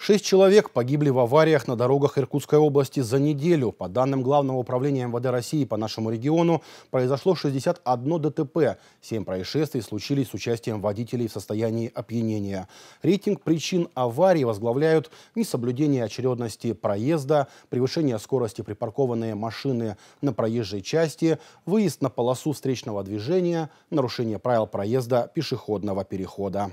Шесть человек погибли в авариях на дорогах Иркутской области за неделю. По данным Главного управления МВД России по нашему региону, произошло 61 ДТП. Семь происшествий случились с участием водителей в состоянии опьянения. Рейтинг причин аварии возглавляют несоблюдение очередности проезда, превышение скорости припаркованные машины на проезжей части, выезд на полосу встречного движения, нарушение правил проезда пешеходного перехода.